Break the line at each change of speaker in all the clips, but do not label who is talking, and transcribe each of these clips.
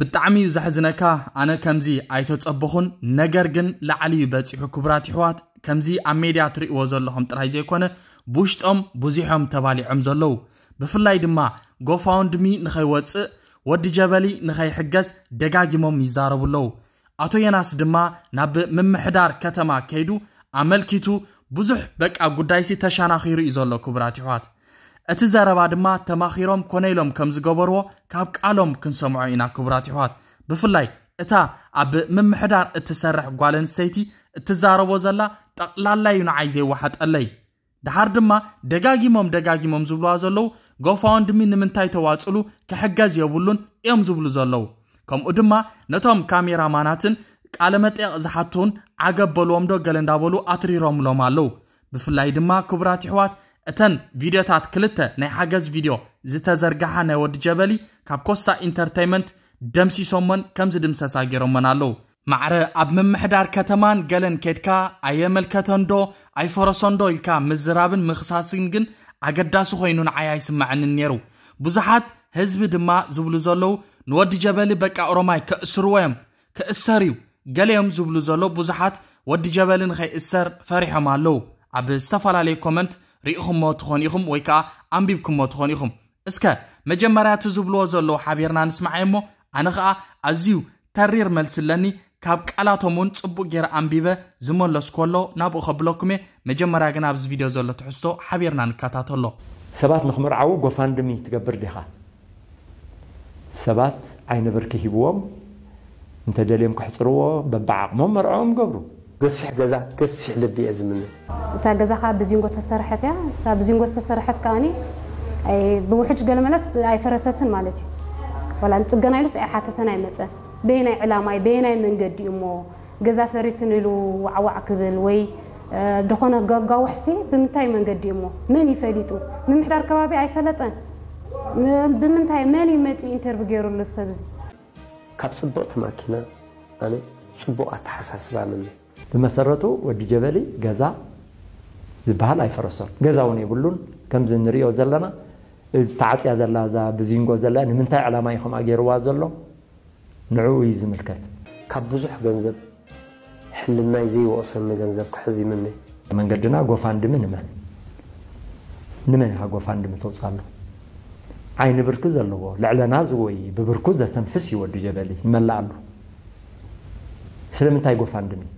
ብጣዕሚ እዩ ዘሕዝነካ ኣነ ከምዚ ኣይተፀብኹን ነገር ግን ላዕሊ እዩ በፂሑ ክቡራት ይሕዋት ከምዚ ኣብ ሜድያ ትርእይዎ ዘለኹም ጥራይ ዘይኮነ ብውሽጦም ብዙሖም ተባሊዖም ዘለዉ ብፍላይ ድማ ጎፋውንድሚ ንኸይወፅእ ወዲ ጀበሊ ንኸይሕገዝ ደጋጊሞም ይዛረቡ ኣለዉ ኣቶ የናስ ድማ ናብ ምምሕዳር ከተማ ከይዱ ኣመልኪቱ ብዙሕ በቃ ጉዳይሲ ተሻናኺሩ እዩ ዘሎ ክቡራት ይሕዋት እቲ ዘረባ ድማ ተማኺሮም ኮነ ኢሎም ከም ዝገበርዎ ካብ ቃሎም ክንሰምዖ ኢና ክቡራት ይሕዋት ብፍላይ እታ ኣብ ምምሕዳር እትሰርሕ ጓል ኣንስተይቲ እትዛረቦ ዘላ ጠቕላላይ እዩ ንዓይ ዘይወሓጠለይ ድሓር ድማ ደጋጊሞም ደጋጊሞም ዝብልዋ ዘለዉ ጎፋወንድሚ ንምንታይ ተዋፅሉ ክሕገዝ የብሉን እዮም ዝብሉ ዘለዉ ከምኡ ድማ ነቶም ካሜራማናትን ቃለ መጠቕ ዝሓትውን ዓገበልዎም ዶ ገለ እንዳበሉ ኣትሪሮምሎም ኣለዉ ብፍላይ ድማ ክቡራት ይሕዋት እተን ቪድዮታት ክልተ ናይ ሓገዝ ቪድዮ ዝተዘርግሓ ናይ ወዲ ጀበሊ ካብ ኮስታ ኢንተርተይመንት ደምሲሶሞን ከምዚ ድምሰሳ ገይሮሞን ኣለዉ ማዕረ ኣብ ምምሕዳር ከተማን ገለን ኬድካ ኣየመልከተንዶ ኣይፈረሶንዶ ኢልካ ምዝራብን ምኽሳስን ግን ኣገዳሲ ኮይኑ ንዓይ ኣይስማዕንን ነይሩ ብዙሓት ህዝቢ ድማ ዝብሉ ዘለው ንወዲ ጀበሊ በቃ ኦሮማይ ከእስርዎ እዮም ክእሰር እዩ ገሊኦም ዝብሉ ዘሎ ብዙሓት ወዲ ጀበሊ ንኸይእሰር ፈሪሖም ኣለዉ ኣብ ዝተፈላለየ ኮመንት ርኢኹምሞ ትኾኑ ኢኹም ወይ ከዓ ኣንቢብኩምሞ ትኾኑ ኢኹም እስከ መጀመርያ እቲ ዝብልዎ ዘሎ ሓቢርና ንስማዓይ እሞ ኣነ ከዓ ኣዝዩ ተሪር መልስለኒ ካብ ቃላቶም እውን ፅቡቅ ገይረ ኣንቢበ ዝመለስ ከሎ ናብኡ ከብለኩም እየ መጀመርያ ግን ኣብዚ ቪድዮ ዘሎ ትሕዝቶ ሓቢርና ንከታተሎ
ሰባት ንክምርዓው ጎፋንድሚ ትገብር ዲኻ ሰባት ዓይነበርኪ ሂብዎም እንተደልዮም ክሕፅርዎ በብዓቕሞም መርዖኦም ገብሩ بسح جزا كسح لبي أزمنه
تا جزا خا بزين قط سرحت يا تا بزين قط سرحت كاني أي بوحش قال منس أي فرستن مالتي ولا أنت جنايلس أي حتى تنام متى بين علامي بين أه، من قد يمو جزا فرسن له وعو عقبل وي دخونا جا جو حسي بمنتهي من قد يمو ماني فلتو من محدار كوابي أي فلتن بمنتهي ماني متى إنتر بجيرو للسبزي
كابس بوت ماكينة أنا سبوة حساس بعمل بمسرته وبجبلي جزا زبهل أي فرسان جزا وني يقولون كم زنري وزلنا تعطى هذا لا زا بزين وزلا إن من تعلى ما يخم أجر وزلا نعوي زملكات كبزح جنزب حل ما يزي وأصل من جنزب حزي مني من قدنا قفان دمن من نمن ها قفان دمن توصل عين بركز اللغة لعلنا زوي ببركز تنفسي ودي جبلي ملا عنه سلمت هاي قفان دمن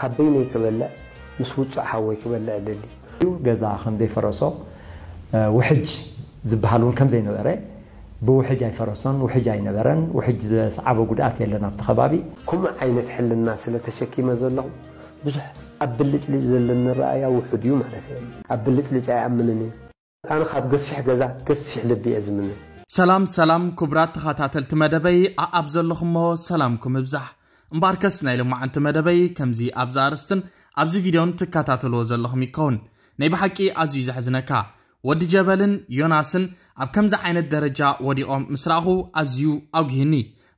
كبيني كبلة مسوت صحوي كبلة أدلي جزا خن دي فرصو وحج زبحلون كم زين وراء بو حج أي فرصان وحج أي نبرن وحج صعب وجود أتي لنا بتخبابي كم عين تحل الناس اللي تشكي ما زلهم بزح أبلت لي زل الرأي وحد يوم على ثاني أبلت لي جاي أمنني أنا خاب قفح جزا قفح لبي أزمني
سلام سلام كبرات خاتات التمدبي أبزل لكم سلامكم بزح እምበኣርከስ ናይ ሎም መዓንቲ መደበይ ከምዚ ኣብዛ ኣርስትን ኣብዚ ቪድዮን ትከታተልዎ ዘለኹም ይከውን ናይ ብሓቂ ኣዝዩ ዘሕዝነካ ወዲ ጀበልን ዮናስን ኣብ ከምዚ ዓይነት ደረጃ ወዲቖም ምስ ረእኹ ኣዝዩ ኣጉሂኒ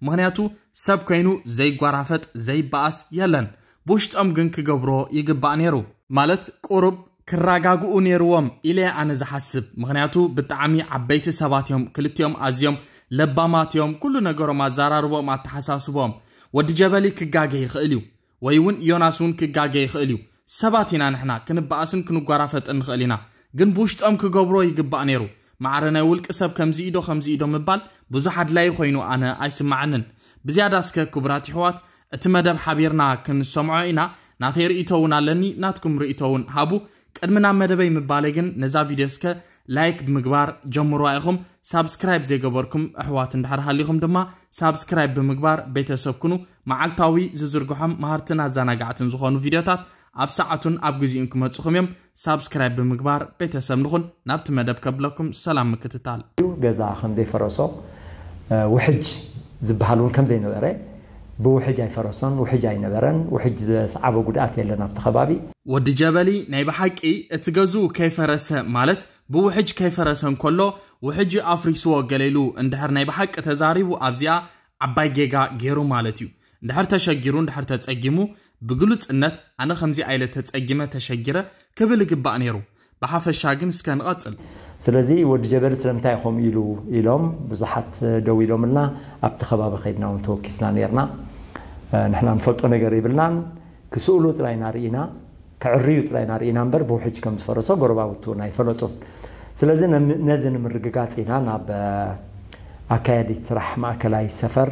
ምክንያቱ ሰብ ኮይኑ ዘይጓራፈጥ ዘይበኣስ የለን ብውሽጦም ግን ክገብሮ ይግባእ ነይሩ ማለት ቁሩብ ክረጋግኡ ነይርዎም ኢለ ኣነ ዝሓስብ ምክንያቱ ብጣዕሚ ዓበይቲ ሰባት እዮም ክልቲኦም ኣዝዮም ለባማት እዮም ኩሉ ነገሮም ኣዘራርቦም ኣተሓሳስቦም ودي جبلي كجاجي خاليو ويون يوناسون كجاجي خاليو سباتنا نحنا كنبقاسن كنقرافت انخالينا جن بوشت أم كجبرو يجبق نيرو معرنا ولك أسب كم زيدو خم زيدو مبال بزحد لا يخوينو أنا أيسمعنن بزيادة اسكا كبراتي حوات اتمدب حبيرنا كن سمعينا ناتير إيتونا لني ناتكم رئيتون هابو قدمنا مدبي مبالغن نزا فيديو سك ላይክ ብምግባር ጀምሩ ኢኹም ሳብስክራይብ ዘይገበርኩም ኣሕዋት እንድሓር ሃሊኹም ድማ ሳብስክራይብ ብምግባር ቤተሰብ ኩኑ መዓልታዊ ዝዝርግሖም መሃርትን ኣዘናጋዕትን ዝኾኑ ቪድዮታት ኣብ ሰዓቱን ኣብ ግዜኡን ክመፅኹም እዮም ሳብስክራይብ ብምግባር ቤተሰብ ንኹን ናብቲ መደብ ከብለኩም ሰላም ምክትታል
ገዛ ከም ዘይፈረሶ ውሕጅ ዝበሃል እውን ከም ዘይነበረ ብውሕጅ ኣይፈረሶን ውሕጅ ኣይነበረን ውሕጅ ዘሰዓበ ጉድኣት የለን ኣብቲ
ከባቢ ወዲ ጀበሊ ናይ ብሓቂ እቲ ገዝኡ ከይፈረሰ ማለት ብውሕጅ ከይፈረሰ እንከሎ ውሕጂ ኣፍሪስዎ ገሌሉ እንድሕር ናይ ብሓቂ ተዛሪቡ ኣብዚኣ ዓባይ ጌጋ ገይሩ ማለት እዩ እንድሕር ተሸጊሩ እንድሕር ተፀጊሙ ብግሉፅነት ኣነ ከምዚ ኣይለ ተፀጊመ ተሸጊረ ክብል ይግባእ ነይሩ ብሓፈሻ ግን እስከ ንቐፅል
ስለዚ ወዲ ጀበል ስለምንታይ ኢኹም ኢሉ ኢሎም ብዙሓት ደው ኢሎምልና ኣብቲ ከባቢ ከድና ውን ተወኪስና ነርና ንሕና ንፈልጦ ነገር ይብልናን ክስእሉ ጥራይ ናርኢና ክዕርዩ ጥራይ ናርኢና እምበር ብውሕጅ ከም ዝፈረሶ ጎረባብቱ እውን ኣይፈለጡን ስለዚ ነዚ ንምርግጋፅ ኢና ናብ ኣካየዲት ስራሕ ማእከላይ ሰፈር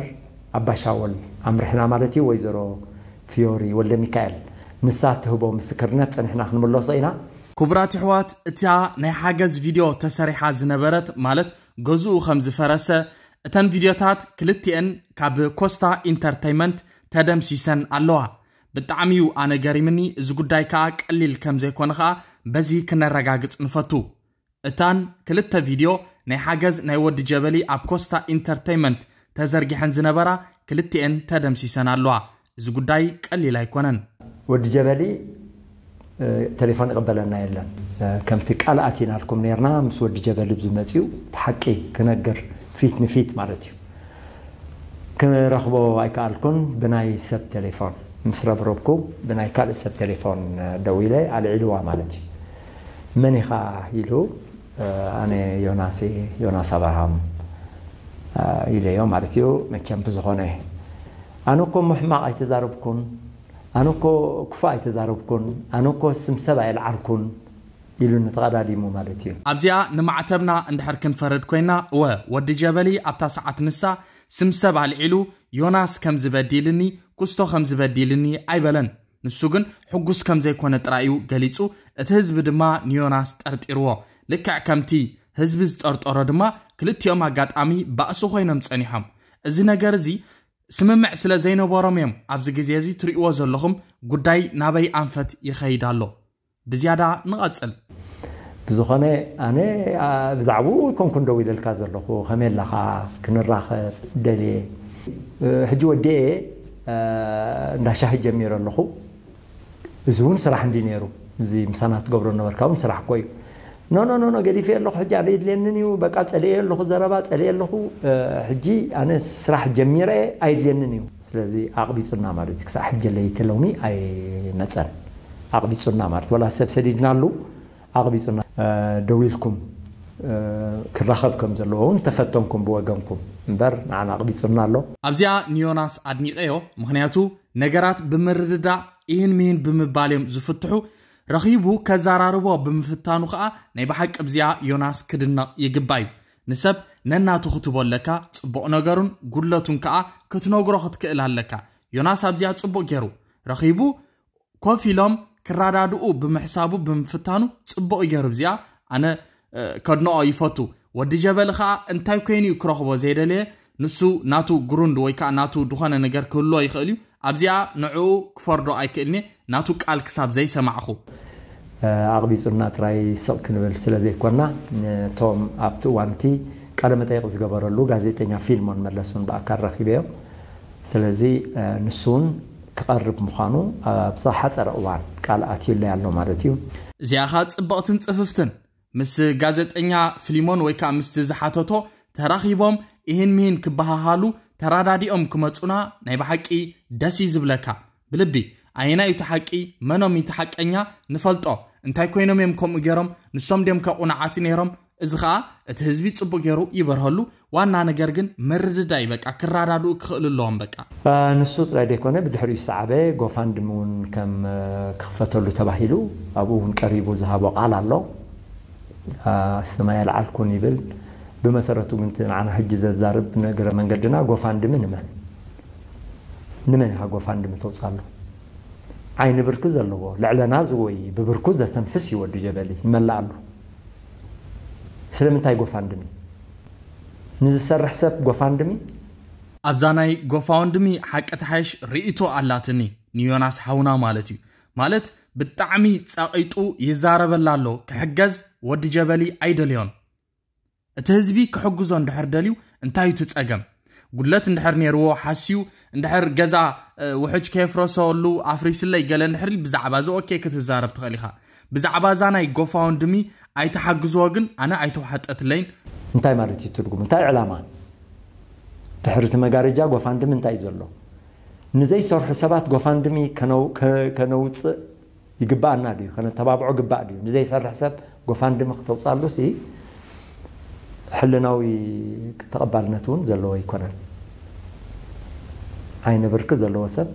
ኣባሻወል ኣምርሕና ማለት እዩ ወይዘሮ ፊዮሪ ወልደ ሚካኤል ንሳ
ትህቦ ምስክርነት ፀኒሕና ክንምለሶ ኢና ክቡራት ኣሕዋት እታ ናይ ሓገዝ ቪድዮ ተሰሪሓ ዝነበረት ማለት ገዝኡ ከም ዝፈረሰ እተን ቪድዮታት ክልቲአን ካብ ኮስታ ኢንተርተይመንት ተደምሲሰን ኣለዋ ብጣዕሚ እዩ ኣነ ገሪምኒ እዚ ጉዳይ ከዓ ቀሊል ከም ዘይኮነ ከዓ በዚ ክነረጋግፅ ንፈቱ እታን ክልተ ቪድዮ ናይ ሓገዝ ናይ ወዲ ጀበሊ ኣብ ኮስታ ኢንተርተይመንት ተዘርጊሐን ዝነበራ ክልቲአን ተደምሲሰን ኣለዋ እዚ ጉዳይ ቀሊል ኣይኮነን
ወዲ ጀበሊ ቴሌፎን ይቕበለና የለን ከምቲ ቃልኣት ኢናልኩም ነርና ምስ ወዲ ጀበሊ ዝመፅኡ ተሓቂ ክነግር ፊት ንፊት ማለት እዩ ክንረኽቦ ኣይከኣልኩን ብናይ ሰብ ቴሌፎን ምስረብ ረብኩ ብናይ ካልእ ሰብ ቴሌፎን ደው ኢለ ኣልዒልዋ ማለት እዩ መን ኢኻ ኢሉ ኣነ ዮናሴ ዮናስ ኣብርሃም ኢለዮ ማለት እዩ መቸም ብዝኾነ ኣነ እኮ ሙሕማቕ ኣይተዛረብኩን ኣነ እኮ ክፉ ኣይተዛረብኩን ኣነ እኮ ስም ሰብ ኣይልዓልኩን ኢሉ ንተቐዳዲሙ ማለት እዩ
ኣብዚኣ ንማዕተብና እንድሕር ክንፈርድ ኮይና እወ ወዲ ጀበሊ ኣብታ ሰዓት ንሳ ስም ሰብ ኣልዒሉ ዮናስ ከም ዝበዲልኒ ኩስቶ ከም ዝበዲልኒ ኣይበለን ንሱ ግን ሕጉስ ከም ዘይኮነ ጥራይ እዩ ገሊጹ እቲ ህዝቢ ድማ ንዮናስ ጠርጢርዎ ልክዕ ከምቲ ህዝቢ ዝጠርጠሮ ድማ ክልቲኦም ኣጋጣሚ ባእሱ ኮይኖም ጸኒሖም እዚ ነገር እዚ ስምምዕ ስለ ዘይነበሮም እዮም ኣብዚ ግዜ እዚ ትርእይዎ ዘለኹም ጉዳይ ናበይ ኣንፈት ይኸይድ ኣሎ ብዝያዳ ንቐፅል
ብዝኾነ ኣነ ብዛዕባኡ ኮንኩ ደው ይደልካ ዘለኹ ከመይ ኣለኻ ክንራኸብ ደልየ ሕጂ ወዲአ እንዳሻህ ጀሚረ ኣለኹ እዚ እውን ስራሕ እንዲ ነይሩ እዚ ምሳና ትገብሮ ነበርካ እውን ስራሕ እኮ እዩ ኖ ኖ ኖ ገዲፈ ኣለኹ ሕጂ ኣነ የድልየንን እዩ በቃ ፀልየ ኣለኹ ዘረባ ፀልየ ኣለኹ ሕጂ ኣነ ስራሕ ጀሚረ ኣይድልየንን እዩ ስለዚ ኣቕቢፁና ማለት እዩ ክሳብ ሕጂ ለይቲ ሎሚ ኣይመፀን ኣቕቢፁና ማለት ወላ ሰብ ሰዲድና ኣሉ ኣቕቢፁና ደው ኢልኩም ክራኸብ ከም ዘለዎ እውን ተፈተንኩም ብወገንኩም እምበር ንዓና ቅቢፅርና ኣሎ
ኣብዚኣ ኒዮናስ ኣድኒቀዮ ምክንያቱ ነገራት ብምርድዳእ ይህን ምህን ብምባል እዮም ዝፍትሑ ረኺቡ ከዘራርቦ ብምፍታኑ ከዓ ናይ ብሓቂ ብዚኣ ዮናስ ክድነቕ ይግባ እዩ ንሰብ ነናቱ ክትቦ ኣለካ ፅቡቕ ነገሩን ጉድለቱን ከዓ ክትነግሮ ክትክእል ኣለካ ዮናስ ኣብዚኣ ፅቡቅ ገይሩ ረኺቡ ኮፍ ኢሎም ክራዳድኡ ብምሕሳቡ ብምፍታኑ ፅቡቕ ገይሩ እዚኣ ኣነ ከድንኦ ይፈቱ ወዲ ጀበል ከዓ እንታይ ኮይኑ እዩ ክረኽቦ ዘይደለየ ንሱ ናቱ ጉሩንድ ወይ ከዓ ናቱ ድኾነ ነገር ክህልዎ ይኽእል እዩ ኣብዚኣ ንዕኡ ክፈርዶ ኣይክእልኒ ናቱ ቃል ክሳብ ዘይሰማዕኹ
ኣቕቢፁና ጥራይ ስቕ ክንብል ስለ ዘይኮና ቶም ኣብቲ እዋንቲ ቃለ መጠይቅ ዝገበረሉ ጋዜጠኛ ፊልሞን መለሱን ብኣካል ረኪበ ረኪበዮም ስለዚ ንሱውን ክቐርብ ምዃኑ ኣብዛ ሓፀረ እዋን ቃል ኣትዩላይ ኣሎ ማለት እዩ
እዚኣ ኸ ፅብቕትን ፅፍፍትን ምስ ጋዜጠኛ ፊሊሞን ወይ ከዓ ምስ ዝሓተቶ ተራኺቦም እህን ምህን ክበሃሃሉ ተራዳዲኦም ክመፁና ናይ ብሓቂ ደስ እዩ ዝብለካ ብልቢ ኣየና እዩ ተሓቂ መኖም እዩ ተሓቀኛ ንፈልጦ እንታይ ኮይኖም እዮም ከምኡ ገይሮም ንሶም ድኦም ካብ ቁንዓቲ ነይሮም እዚ ከዓ እቲ ህዝቢ ፅቡቅ ገይሩ ይበርሀሉ ዋና ነገር ግን መርድዳ ምርድዳ በቃ ክራዳድኡ ክኽእል ኣለዎም በቃ
ንሱ ጥራይ ደይኮነ ብድሕሪኡ ሰዓበ ጎፋንድም እውን ከም ክኽፈተሉ ተባሂሉ ኣብኡ እውን ቀሪቡ ዝሃቦ ቃል ኣሎ ስማይ አልዓልኩን ይብል ብመሰረቱ ግን ንዓና ሕጂ ዘዛርብ ነገረ መንገድና ጎፋንድሚ ንመን ንመን ኢኻ ጎፋንድሚ ተውፃሉ ዓይኒ ብርኪ ዘለዎ ልዕለና ዝወይ ብብርኩ ዘተንፍስ ይወዱ ጀበሊ ይመላእ ኣሉ ስለምንታይ ጎፋን ድሚ ንዝሰርሕ ሰብ ጎፋን ድሚ
ኣብዛ ናይ ጎፋወንድሚ ሓቂ ተሓይሽ ርእቶ ኣላትኒ ንዮናስ ሓውና ማለት እዩ ማለት ብጣዕሚ ጸቒጡ ይዛረበላ ኣሎ ክሕገዝ ወዲ ጀበሊ ኣይደልዮን እቲ ህዝቢ ክሕግዞ እንድሕር ደልዩ እንታይ እዩ ትጸገም ጉድለት እንድሕር ነይርዎ ሓስዩ እንድሕር ገዛ ውሕጅ ከየፍረሰሉ ኣፍሪስለይ ገለ እንድሕር ብዛዕባ እዚ ኦኬ ክትዛረብ ትኽእል ኢኻ ብዛዕባ እዛ ናይ ጎፋውንድሚ ኣይተሓግዝዎ ግን ኣነ ኣይተዋሓጠትለይን
እንታይ ማለት እዩ ትርጉም እንታይ ዕላማ ድሕሪ እቲ መጋረጃ ጎፋንድሚ እንታይ እዩ ዘሎ ንዘይሰርሑ ሰባት ጎፋንድሚ ከነውፅእ ይግባአና ድዩ ከነተባብዖ ግባእ ድዩ ንዘይሰርሕ ሰብ ጎፋን ድማ ክተውፅእ ኣሎሲ ሕልናዊ ተቐባልነት እውን ዘለዎ ኣይኮነን ዓይነ ብርኪ ዘለዎ ሰብ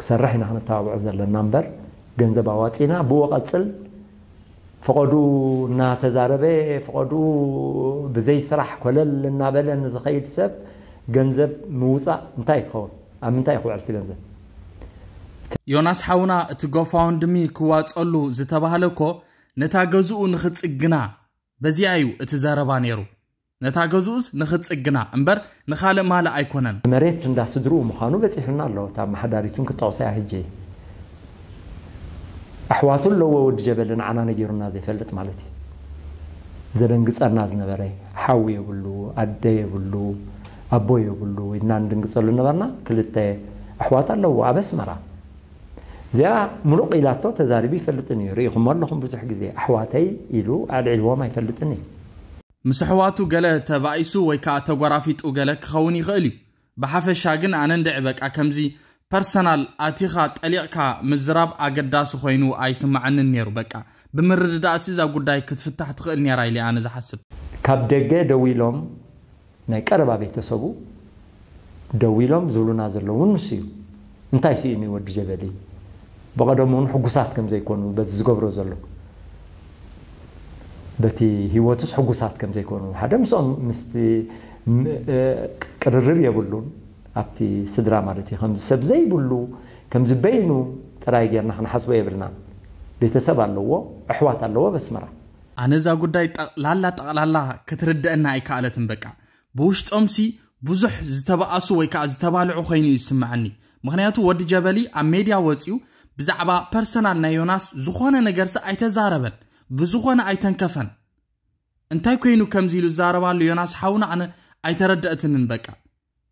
ክሰርሕ ኢና ክነተባብዖ ዘለና እምበር ገንዘብ ኣዋፂና ብዎ ቀፅል ፍቐዱ እናተዛረበ ፍቐዱ ብዘይ ስራሕ ኮለል እናበለ ንዝኸይድ ሰብ ገንዘብ ምውፃእ እንታይ ይክኸውን ኣብ ምንታይ ይክውዕልቲ ገንዘብ
ዮናስ ሓውና እቲ ጎፋውንድሚ ክዋጸሉ ዝተባህለ እኮ ነታ ገዝኡ ንኽጽግና በዚኣ እዩ እቲ ዘረባ ነይሩ ነታ ገዝኡስ ንኽጽግና እምበር ንኻልእ ማለ ኣይኮነን መሬት
እንዳስድርኡ ምዃኑ በፂሕና ኣለዎ እታ ማሓዳሪቱን ክጠቕሰያ ህጀ ኣሕዋቱ ኣለዎ ወዲ ጀበለ ንዓና ነጊሩና ዘይፈልጥ ማለት እዩ ዘደንግፀና ዝነበረ ሓዊ የብሉ ኣደ የብሉ ኣቦ የብሉ ኢልና ንድንግፀሉ ነበርና ክልተ ኣሕዋት ኣለዎ ኣብ ኣስመራ እዚኣ ምሉቕ ኢላቶ
ተዛሪቡ ይፈልጥን እዩ ርኢኹም ኣለኹም ብዙሕ ግዜ ኣሕዋተይ ኢሉ ኣልዒልዎም ኣይፈልጥን እዩ ምስ ኣሕዋቱ ገለ ተባኢሱ ወይ ከዓ ተጓራፊጡ ገለ ክኸውን ይኽእል እዩ ብሓፈሻ ግን ኣነ እንድዕ በቃ ከምዚ ፐርሰናል ኣቲኻ ጠሊቕካ ምዝራብ ኣገዳሲ ኮይኑ ኣይስማዓንን ነይሩ በቃ ብምርድዳእሲ እዛ ጉዳይ ክትፍታሕ ትኽእል ነራ ኢለ ኣነ ዝሓስብ ካብ ደገ
ደው ኢሎም ናይ ቀረባ ቤተሰቡ ደው ኢሎም ዝብሉና ዘለውን ንስ እዩ እንታይ ስእኒ ወዲ ጀበል እዩ ብቐደም እውን ሕጉሳት ከም ዘይኮኑ በቲ ዝገብሮ ዘሎ በቲ ሂወትስ ሕጉሳት ከም ዘይኮኑ ሓደ ምስኦም ምስቲ ቅርርብ የብሉን ኣብቲ ስድራ ማለት እዩ ከምዚ ሰብ ዘይብሉ ከምዚ በይኑ ጥራይ ጌርና ክንሓስቦ የብልና ቤተሰብ ኣለዎ ኣሕዋት ኣለዎ በስመራ
ኣነ እዛ ጉዳይ ጠቕላላ ጠቕላላ ክትርድአና ኣይከኣለትን በቃ ብውሽጦምሲ ብዙሕ ዝተበኣሱ ወይ ከዓ ዝተባልዑ ኮይኑ እዩ ዝስምዐኒ ምክንያቱ ወዲ ጀበሊ ኣብ ሜድያ ወፂኡ ብዛዕባ ፐርሰናል ናይ ዮናስ ዝኾነ ነገርሲ ኣይተዛረበን ብዝኾነ ኣይተንከፈን እንታይ ኮይኑ ከምዚ ኢሉ ዝዛረባሉ ዮናስ ሓውን ኣነ ኣይተረድአትንን በቃ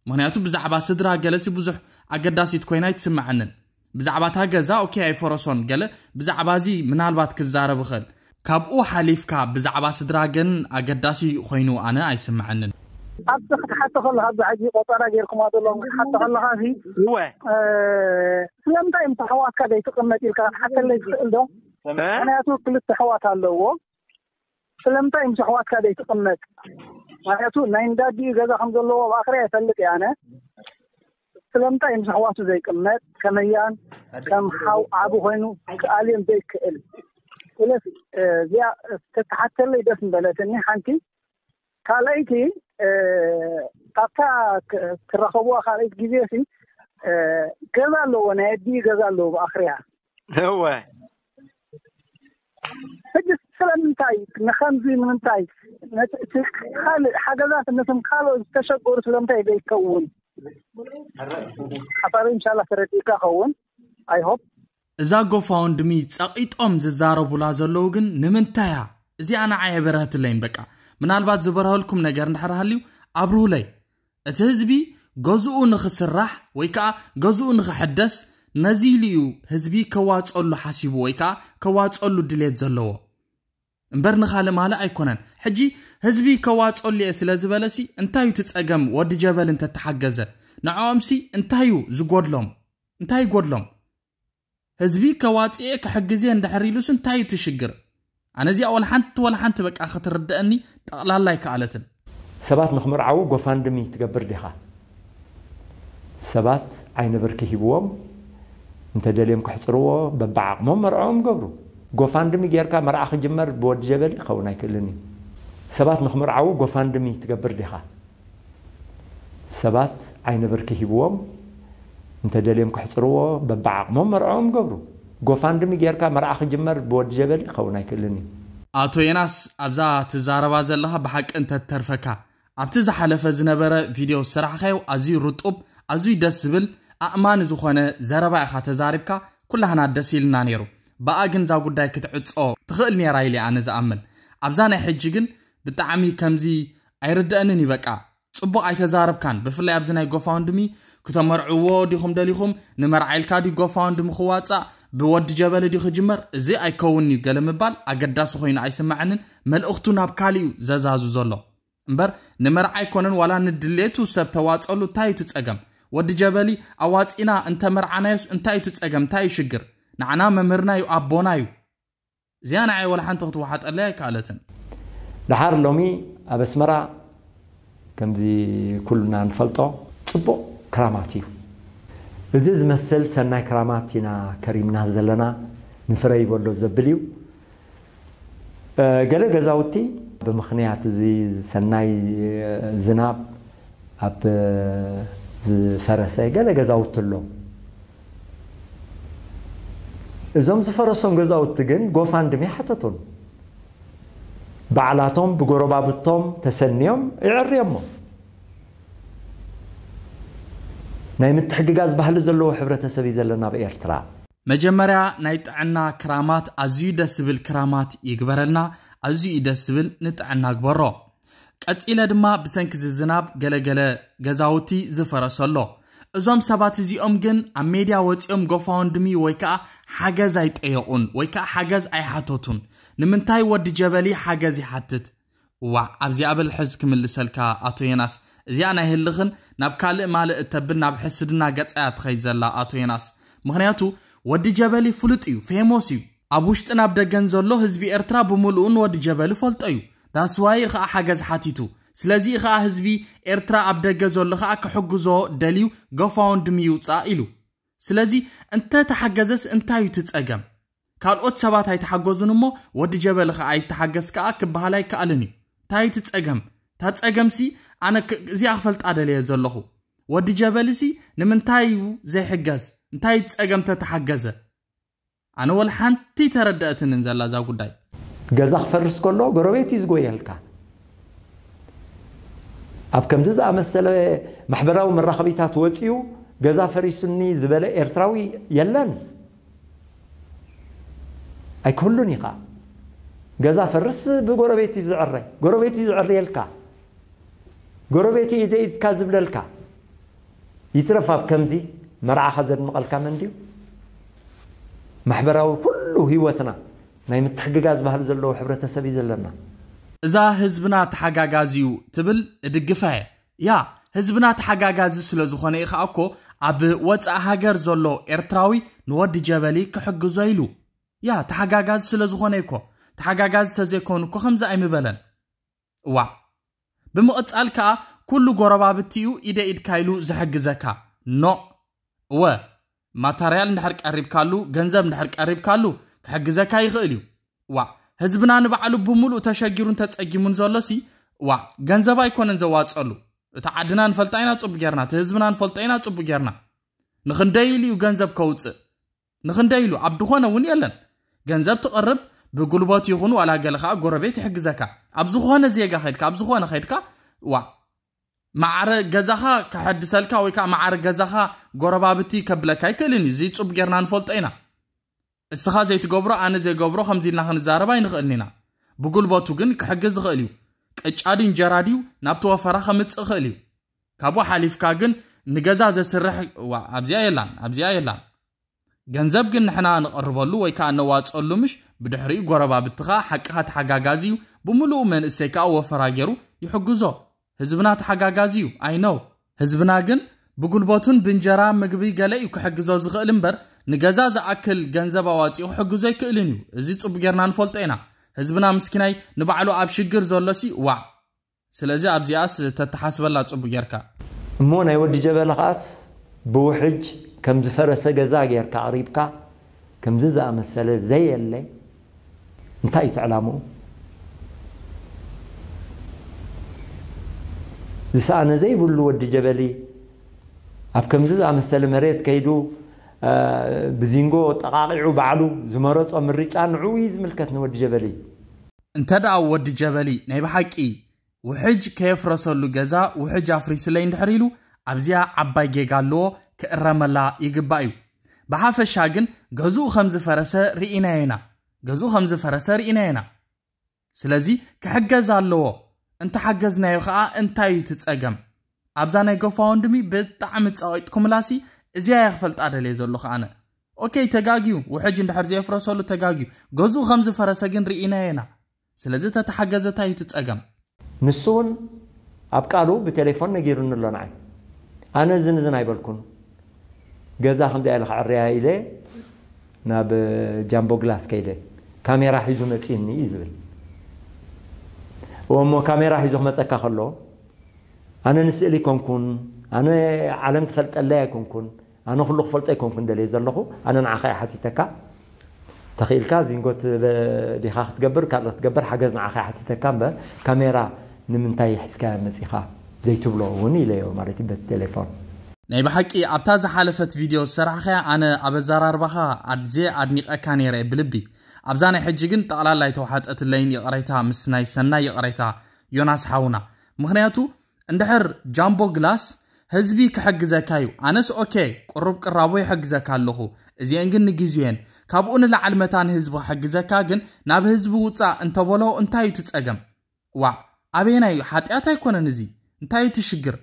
ምክንያቱ ብዛዕባ ስድራ ገለሲ ብዙሕ ኣገዳሲት ኮይና ይትስምዐንን ብዛዕባ እታ ገዛ ኦኬ ኣይፈረሶን ገለ ብዛዕባ እዚ ምናልባት ክዛረብ ይኽእል ካብኡ ሓሊፍካ ብዛዕባ ስድራ ግን ኣገዳሲ ኮይኑ ኣነ ኣይስምዐንን حتى حتى خلها بعدي قطر غيركم هذا لهم حتى خلها في هو يم دايم تحوات كذا يتقمت لك حتى اللي يسأل ده أنا أتوقع كل التحوات على هو سلم تايم تحوات كذا يتقمت أنا أتوقع نين دادي كذا حمد الله وآخره يفلت يعني سلم تايم تحوات زي قمت كميان كم حاو عبو هينو
كأليم زي كأل ስለዚ እዚኣ ተተሓተለይ ደስ ንበለትኒ ሓንቲ خالایتی اه، قطع ترخوا خالایت گیجیسی اه، گذالو و نه دی گذالو آخریا. هوا.
هدیس سلام من تای نخان زی من تای نت خال حجازات نسم خالو استشکور سلام تای به کون. خبر انشالله سرتی که کون. I hope. اذا گفتم میت اقیت آم زارو بلازلوگن نمتنیا. زی آن عیب رهت لین بکه. ምናልባት ዝበረኸልኩም ነገር እንድሕርሃልዩ ኣብርሁ ለይ እቲ ህዝቢ ገዝኡ ንኽስራሕ ወይ ከዓ ገዝኡ ንኽሕደስ ነዚ ኢሉ እዩ ህዝቢ ከዋፀሉ ሓሲቡ ወይ ከዓ ከዋፀሉ ድሌት ዘለዎ እምበር ንኻልእ ማለ ኣይኮነን ሕጂ ህዝቢ ከዋፀሉ እየ ስለ ዝበለሲ እንታይ እዩ ትፀገም ወዲ ጀበል እንተተሓገዘ ንዕኦምሲ እንታይ እዩ ዝጎድሎም እንታይ ይጎድሎም ህዝቢ ከዋፅአ ክሕግዜ እንድሕር ኢሉስ እንታይ እዩ ትሽግር أنا زي أول حنت ولا حنت بقى الرد أني لا لا يكالتن
سبات نخمر عو قفان دمي تقبر ديها سبات عين بركي هبوهم انت دليم كحصروا ببعقمهم مرعوم قبرو قفان دمي جيركا مرعا جمر بود جبل خونا يكلني سبات نخمر عو قفان دمي تقبر ديها سبات عين بركي هبوهم انت دليم كحصروا ببعقمهم مرعوم قبرو ጎፋንድሚ ጌርካ መርዓ ክጅመር ብወዲ ጀበል ክኸውን ኣይክእልን እዩ
ኣቶ የናስ ኣብዛ ትዛረባ ዘለኻ ብሓቂ እንተተርፈካ ኣብቲ ዝሓለፈ ዝነበረ ቪድዮ ስራሕካዮ ኣዝዩ ርጡብ ኣዝዩ ደስ ዝብል ኣእማኒ ዝኾነ ዘረባ ኢኻ ተዛሪብካ ኩላህና ደስ ኢልና ነይሩ ብኣ ግን እዛ ጉዳይ ክትዕፆ ትኽእል ነይራ ኢለ ኣነ ዝኣምን ኣብዛ ናይ ሕጂ ግን ብጣዕሚ ከምዚ ኣይርድአንን ይበቃ ፅቡቅ ኣይተዛረብካን ብፍላይ ኣብዚ ናይ ጎፋውንድሚ ክተመርዕዎ ዲኹም ደሊኹም ንመርዓይልካ ዲ ጎፋውንድሚ ክዋፃእ بود جبل دیخ جمر زی ایکونی قال مبال اگداس خوین ایسمعنن اختو ناب كاليو زازازو زلو امبر نمرعای کنن ولا ندليتو سب تواصلو تایتو تصقم ود جبلي اواطينا انت مرعنايس انت يتتصغم تاي شجر نعنا ممرنايو ابونايو انا عي ولا حنت خطوه حط الله قالتن دحار لومي
ابسمرا كمزي كلنا نفلطو صبو كراماتيو እዚ ዝመስል ሰናይ ክራማት ኢና ከሪምና ዘለና ንፍረ ይበሎ ዘብል እዩ ገለ ገዛውቲ ብምክንያት እዚ ሰናይ ዝናብ ኣብ ዝፈረሰ ገለ ገዛውቲ ኣሎ እዞም ዝፈረሶም ገዛውቲ ግን ጎፋን ድሜ ሓተቶም በዓላቶም ብጎረባብቶም ተሰኒዮም ይዕርዮሞ ናይ ምትሕግጋዝ ባህሊ ዘለዎ ሕብረተሰብ እዩ ዘለና ብኤርትራ
መጀመርያ ናይ ጥዕና ክራማት ኣዝዩ ደስ ዝብል ክራማት ይግበረልና ኣዝዩ እዩ ደስ ዝብል ንጥዕና ግበሮ ቀፂለ ድማ ብሰንኪ ዝዝናብ ገለገለ ገዛውቲ ዝፈረሰሎ እዞም ሰባት እዚኦም ግን ኣብ ሜድያ ወፂኦም ጎፋወንድሚ ወይ ከዓ ሓገዝ ኣይጠየቁን ወይ ከዓ ሓገዝ ኣይሓተቱን ንምንታይ ወዲ ጀበሊ ሓገዝ ይሓትት እዋ ኣብዚ ኣበልሕዝ ክምልሰልካ ኣቶ የናስ እዚኣ ናይ ህልኽን ናብ ካልእ ማልእ እተብል ናብ ሕስድና ገፀያ ትኸይድ ዘላ ኣቶ ዮናስ ምክንያቱ ወዲ ጀበሊ ፍሉጥ እዩ ፌሞስ እዩ ኣብ ውሽጢ ናብ ደገን ዘሎ ህዝቢ ኤርትራ ብምሉእን ወዲ ጀበሊ ፈልጦ እዩ ዳስዋይ ከዓ ሓገዝ ሓቲቱ ስለዚ ከዓ ህዝቢ ኤርትራ ኣብ ደገ ዘሎ ከዓ ክሕግዞ ደልዩ ገፋውን ድምይውፃእ ኢሉ ስለዚ እንተ ተሓገዘስ እንታይ እዩ ትፀገም ካልኦት ሰባት ኣይተሓገዙን እሞ ወዲ ጀበሊ ከዓ ይተሓገዝ ከዓ ክበሃል ኣይከኣልን እዩ እንታይ ትፀገም እታ ፀገምሲ ኣነ እዚ ክፈልጣ ደልየ ዘለኹ ወዲ ጀበል እዚ ንምንታይ እዩ ዘይሕገዝ እንታይ ፀገም ተተሓገዘ ኣነ ወል ሓንቲ ተረድአትንን ዘላ እዛ ጉዳይ
ገዛ ክፈርስ ከሎ ጎረቤት እዩ ዝጎየልካ ኣብ ከምዚ ዝኣመሰለ ማሕበራዊ መራኸቢታት ወፂኡ ገዛ ፈሪሱኒ ዝበለ ኤርትራዊ የለን ኣይክህሉን ኢኻ ገዛ ፈርስ ብጎረቤት እዩ ዝዕረ ጎረቤት እዩ ዝዕርየልካ ጎረቤት ኢደኢትካ ዝብለልካ ይትረፍ ኣብ ከምዚ መርዓኻ ዘድምቐልካ መን ድዩ ማሕበራዊ ኩሉ ህይወትና ናይ ምትሕግጋዝ ባህሊ ዘለዎ ሕብረተሰብ እዩ ዘለና
እዛ ህዝብና ተሓጋጋዚ እዩ ትብል እድግፈ ያ ህዝብና ተሓጋጋዚ ስለ ዝኾነ እዩ ከዓ እኮ ኣብ ወፃእ ሃገር ዘሎ ኤርትራዊ ንወዲ ጀበሊ ክሕግዞ ኢሉ ያ ተሓጋጋዚ ስለ ዝኾነ ይኮ ተሓጋጋዚ ተዘይኮኑ እኮ ከምዚ ኣይምበለን እዋ ብምቕፃል ከዓ ኩሉ ጎረባብትኡ ኢደ ኢድካ ኢሉ ዝሕግዘካ ኖ እወ ማታርያል እንድሕር ቀሪብካሉ ገንዘብ እንድሕር ቀሪብካሉ ክሕግዘካ ይኽእል እዩ ዋ ህዝብና ንባዕሉ ብምሉእ ተሸጊሩን ተፀጊሙን ሲ ዋ ገንዘብ ኣይኮነን ዘዋፀሉ እቲ ዓድና ንፈልጣ ኢና ፅቡእ ጌርና እቲ ህዝብና ንፈልጦ ኢና ፅቡእ ጌርና ንኽንደይ ኢሉ እዩ ገንዘብ ከውፅእ ንኽንደይ ኢሉ ኣብ ድኾነ እውን የለን ገንዘብ ትቐርብ ብጉልበት ይኹኑ ዋላ ገለ ከዓ ጎረቤት ይሕግዘካ ኣብ ዝኾነ ዜጋ ከድካ ኣብ ዝኾነ ከድካ ዋ ማዕረ ገዛኻ ከሐድሰልካ ወይ ከዓ ማዕረ ገዛኻ ጎረባብቲ ከብለካ ይክእልን እዩ እዚ ፅቡቅ ጌርና ንፈልጦ ኢና እስኻ ዘይትገብሮ ኣነ ዘይገብሮ ከምዚ ኢልና ክንዛረባ ይንኽእልኒ ኢና ብጉልበቱ ግን ክሕግዝ ዝኽእል እዩ ቅጫ ድዩ እንጀራ ድዩ ናብቲ ወፈራ ከምፅእ ይኽእል እዩ ካብኡ ሓሊፍካ ግን ንገዛ ዘስርሕ ኣብዚኣ የላን ኣብዚኣ የላን ገንዘብ ግን ንሕና ንቐርበሉ ወይ ከዓ ነዋፀሉ ምሽ ብድሕሪኡ ጎረባ ብትኻ ሓቂኻ ተሓጋጋዚ እዩ ብምሉእ መንእሰይ ከዓ ወፈራ ገይሩ ይሕግዞ ህዝብና ተሓጋጋዚ እዩ ኣይነው ህዝብና ግን ብጉልበቱን ብእንጀራ ምግቢ ገለ እዩ ክሕግዞ ዝኽእል እምበር ንገዛ ዝኣክል ገንዘብ ኣዋፂኡ ክሕግዞ ይክእልን እዩ እዚ ፅቡ ጌርና ንፈልጦ ኢና ህዝብና ምስኪናይ ንባዕሉ ኣብ ሽግር ዘሎሲ ዋዕ ስለዚ ኣብዚኣስ ተተሓስበላ ፅቡ ጌርካ
እሞ ናይ ወዲ ጀበለ ከዓስ ብውሕጅ ከም ዝፈረሰ ገዛ ጌርካ ኣቕሪብካ ከምዚ ዝኣመሰለ ዘየለይ እንታይ እዩ ትዕላሙ ዝሰኣነ ዘይብሉ ወዲ ጀበሊ ኣብ ከምዚ ዝኣመሰለ መሬት ከይዱ ብዚንጎ ጠቃቂዑ ባዕሉ ዝመረፆ
ምርጫ ንዕኡ ዝምልከት ንወዲ ጀበሊ እንተ ደኣ ወዲ ጀበሊ ናይ ብሓቂ ውሕጅ ከየፍረሰሉ ገዛ ውሕጅ ኣፍሪስለይ እንድሕር ኢሉ ኣብዚኣ ዓባይ ጌጋ ኣለዎ ክእረመላ ይግባእ እዩ ብሓፈሻ ግን ገዝኡ ከም ዝፈረሰ ርኢናዮ ኢና ገዝኡ ከም ዝፈረሰ ርኢና ኢና ስለዚ ክሕገዝ ኣለዎ እንተሓገዝናዮ ከዓ እንታይ እዩ ትፀገም ኣብዛ ናይ ጎፋ ወንድሚ ብጣዕሚ ፀቂጥኩምላሲ እዚኣ ክፈልጣ ደልየ ዘለኹ ኣነ ኦኬይ ተጋግዩ ውሕጅ እንድሕር ዘየፍረሰሉ ተጋግዩ ገዝኡ ከም ዝፈረሰ ግን ርኢና ኢና ስለዚ ተተሓገዘ እንታይ እዩ ትፀገም ንሱ እውን ኣብ ቃሉ ብቴሌፎን ነጊሩኒ ኣሎ ንዓይ ኣነ ዝንዝን ኣይበልኩን
ገዛ ከምዚ ኢለ ክዕርያ ኢለ ናብ ጃምቦ ግላስ ከይደ ካሜራ ሒዙ መፂኒ እዩ ዝብል እሞ ካሜራ ሒዙ ክመፀካ ከሎ ኣነ ንስእሊ ይኮንኩን ኣነ ዓለም ክፈልጠለይ ኣይኮንኩን ኣነ ኩሉ ክፈልጦ ኣይኮንኩን ደልየ ዘለኹ ኣነ ንዓኸ ይሓቲተካ ተኽኢልካ ዚንጎት ዲኻ ክትገብር ካልእ ክትገብር ሓገዝ ንዓኸ ይሓቲተካ እምበር ካሜራ
ንምንታይ ሒዝካ መፂኻ ዘይትብሎ እውን ኢለዮ ማለት
እዩ በቲ ቴሌፎን
ናይ ብሓቂ ኣብታ ዝሓለፈት ቪድዮ ዝሰራሕኸ ኣነ ኣብ ኣዘራርባኻ ኣድዜ ኣድኒቐካ ነይረ ብልቢ ኣብዛ ናይ ሕጂ ግን ጠቕላላይ ተውሓጠትለይን ይቕረይታ ምስ ናይ ሰናይ ይቕረይታ ዮናስ ሓውና ምክንያቱ እንድሕር ጃምቦ ግላስ ህዝቢ ክሕግዘካ እዩ ኣነስ ኦኬ ቅሩብ ቅራቦ ይሕግዘካ ኣለኹ እዚአን ግን ንግዜየን ካብኡ ንላዓል መታ ንህዝቢ ክሕግዘካ ግን ናብ ህዝቢ ውፃእ እንተበሎ እንታይ እዩ ትፀገም ዋ ኣበየና እዩ ሓጢኣት ኣይኮነን እዚ እንታይ እዩ ትሽግር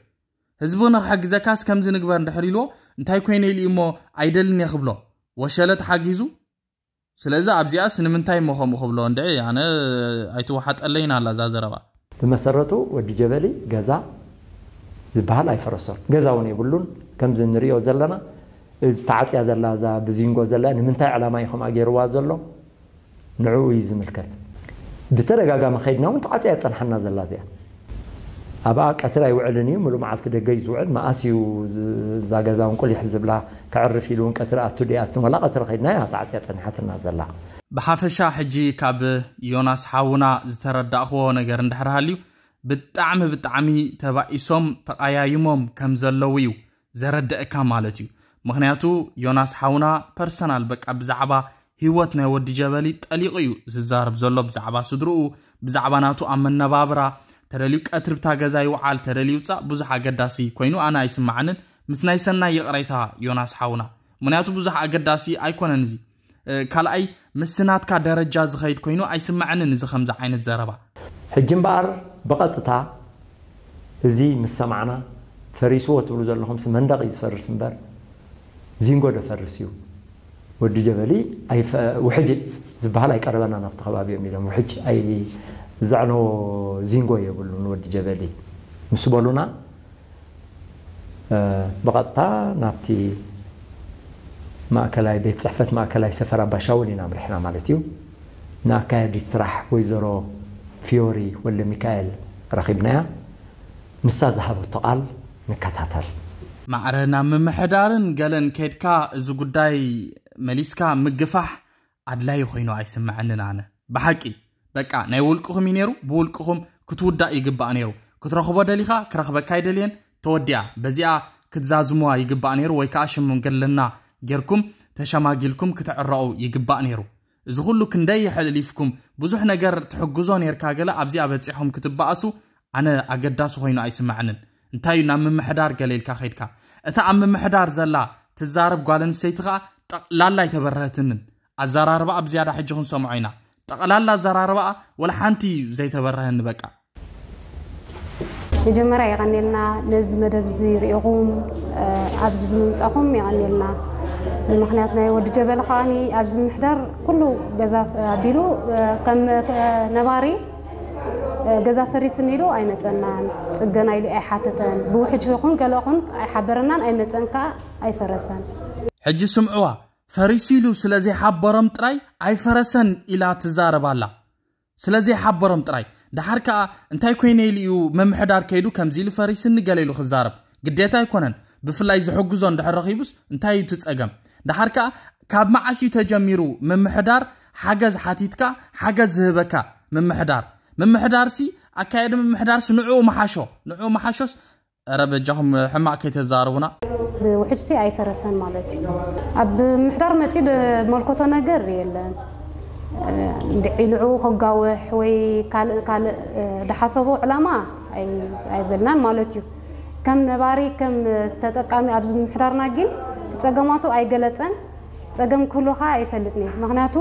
ህዝቡን ክሓግዘካስ ከምዚ ንግበር እንድሕር ኢልዎ እንታይ ኮይነ ኢሉ እሞ ኣይደልን እየ ክብሎ ወሸለ ተሓጊዙ ስለዚ ኣብዚኣስ ንምንታይ እሞ ከምኡ ክብሎ እንድዒ ኣነ ኣይትወሓጠለይና ኣላ እዛ ዘረባ
ብመሰረቱ ወዲ ጀበሊ ገዛ ዝበሃል ኣይፈረሶን ገዛ እውን የብሉን ከምዚ ንሪኦ ዘለና ተዓፅያ ዘላ እዛ ብዚንጎ ዘላ ንምንታይ ዕላማ እዩ ከምኣ ገይርዋ ዘሎ ንዕኡ እዩ ዝምልከት ብተደጋጋሚ ከይድና እውን ተዓፅያ ፀንሐና ዘላ እዚኣ أبا كتلاي أيوة وعلني ملو ما عطت دقيز وعل ما أسي وزاجزا ونقول يحزب له كعرف يلون كتلا أتدي أتم ولا قتل خيدنا يا تعطي تنحت النازل له
بحافشة حجي كاب يوناس حاونا زتر الدأخوة نجرن دحرهاليو بتعم بتعمي تبع إسم تقايا يمم كم زلويو زرد إكمالتيو مهنياتو يوناس حاونا بيرسونال بك أبزعبا هيوتنا ودي جبلي تليقيو ززار بزلو بزعبا صدرو بزعباناتو أمن نبابرا ተደልዩ ቀትሪ ብታገዛ ይውዓል ተደልዩ ውፃእ ብዙሕ ኣገዳሲ ኮይኑ ኣነ ኣይስማዓንን ምስ ናይ ሰናይ የቕረይታ ዮናስ ሓውና ምክንያቱ ብዙሕ ኣገዳሲ ኣይኮነን እዚ ካልኣይ ምስናትካ ደረጃ ዝኸይድ ኮይኑ ኣይስማዕንን እዚ ከምዚ ዓይነት ዘረባ
ሕጂ እምበኣር ብቐጥታ እዚ ምስ ሰማዕና ፈሪስዎ ትብሉ ዘለኹም መንደቕ እዩ ዝፈርስ እምበር ዚንጎ ደፈርስ እዩ ወዲ ጀበሊ ውሕጅ ዝበሃል ኣይቀረበና ናብቲ ከባቢ እዮም ኢሎም ውሕጅ ዝዓነዎ ዚንጎ የብሉ ንወዲ ጀበሊ ምስ በሉና ብቐጥታ ናብቲ ማእከላይ ቤት ፅሕፈት ማእከላይ ሰፈር ኣባሻውን ኢና ምርሕና ማለት እዩ ንኣካየዲት ስራሕ ወይዘሮ ፊዮሪ ወለ ሚካኤል ረኺብናያ ንሳ ዝሃበቶ ቃል ንከታተል
ማዕረ ናብ ምምሕዳርን ገለን ከድካ እዚ ጉዳይ መሊስካ ምግፋሕ ኣድላይ ኮይኑ ኣይስምዐንን ኣነ ብሓቂ በቃ ናይ ውልቅኹም እዩ ነይሩ ብውልቅኹም ክትውዳእ ይግባእ ነይሩ ክትረኽቦ ደሊኻ ክረኽበካ ይደልየን ተወዲያ በዚኣ ክትዛዝምዋ ይግባእ ነይሩ ወይ ከዓ ሽምገልና ጌርኩም ተሸማጊልኩም ክትዕረቑ ይግባእ ነይሩ እዚ ኩሉ ክንደይ ሕሊፍኩም ብዙሕ ነገር ትሕግዞ ነርካ ገለ ኣብዚኣ በፂሖም ክትበኣሱ ኣነ ኣገዳሲ ኮይኑ ኣይስማዕንን እንታይ እዩ ናብ ምምሕዳር ገሌልካ ከይድካ እታ ኣብ ምምሕዳር ዘላ ትዛረብ ጓል ኣንስተይቲ ከዓ ጠቕላላ ኣይተበረህትንን ኣዘራርባ ኣብ ዝያዳ ሕጂ ክንሰምዖ ኢና ጠቕላላ ኣዘራርባኣ ወላ ሓንቲ እዩ ዘይተበረሀኒ በቃ
መጀመርያ ይቐኒልና ነዚ መደብ እዚ ሪኢኹም ኣብዚ ብምምፃኹም ይቐኒልና ንምክንያት ናይ ወዲ ጀበለ ከዓኒ ኣብዚ ምሕዳር ኩሉ ገዛ ኣቢሉ ከም ነባሪ ገዛ ፈሪስን ኢሉ ኣይመፀናን ፅገና ኢሉ ኣይሓተተን ብውሕጅ ይኹን ገለ ይኹን ኣይሓበረናን ኣይመፀን ከዓ ኣይፈረሰን
ሕጂ ስምዕዋ ፈሪሲሉ ስለዘይ ሓበሮም ጥራይ ኣይፈረሰን ኢላ ትዛረባ ኣላ ስለዘይ ሓበሮም ጥራይ ድሓር ከዓ እንታይ ኮይነ ኢሉ እዩ መምሕዳር ከይዱ ከምዚ ኢሉ ፈሪስኒ ገለ ክዛረብ ግዴታ ኣይኮነን ብፍላይ ዝሕግዞ እንድሕር ረኺቡስ እንታይ እዩ ትፀገም ድሓር ከዓ ካብ መዓስኡ ተጀሚሩ ምምሕዳር ሓገዝ ሓቲትካ ሓገዝ ዝህበካ ምምሕዳር ምምሕዳርሲ ኣካየዲ ምምሕዳርሲ ንዕኡ መሓሾ ንዕኡ መሓሾስ ረበጃኹም ሕማቅ ከይተዛረቡና ብውሕጅቲ
ኣይፈረሰን ማለት እዩ ኣብ ምሕዳር መፂ ብመልከቶ ነገር የለን ንድዒልዑ ከጋውሕ ወይ ካልእ ዳሓሰቦ ዕላማ ኣይበልናን ማለት እዩ ከም ነባሪ ከም ተጠቃሚ ኣብዚ ምሕዳርና ግን ትፀገማቱ ኣይገለፀን ፀገም ክህሉ ከዓ ኣይፈልጥን ምክንያቱ